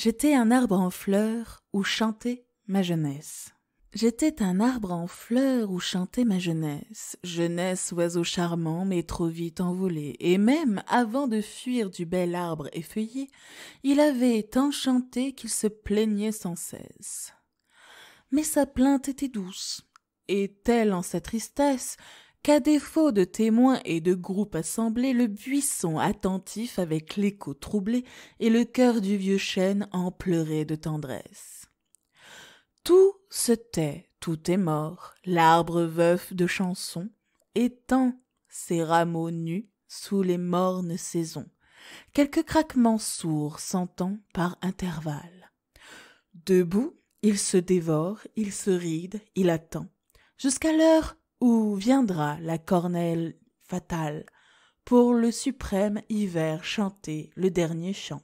J'étais un arbre en fleur où chantait ma jeunesse. J'étais un arbre en fleur où chantait ma jeunesse, jeunesse oiseau charmant mais trop vite envolé, et même avant de fuir du bel arbre effeuillé, il avait tant chanté qu'il se plaignait sans cesse. Mais sa plainte était douce, et telle en sa tristesse qu'à défaut de témoins et de groupes assemblés, le buisson attentif avec l'écho troublé et le cœur du vieux chêne en pleuré de tendresse. Tout se tait, tout est mort, l'arbre veuf de chansons étend ses rameaux nus sous les mornes saisons. Quelques craquements sourds s'entend par intervalles. Debout, il se dévore, il se ride, il attend, jusqu'à l'heure où viendra la cornelle fatale pour le suprême hiver chanter le dernier chant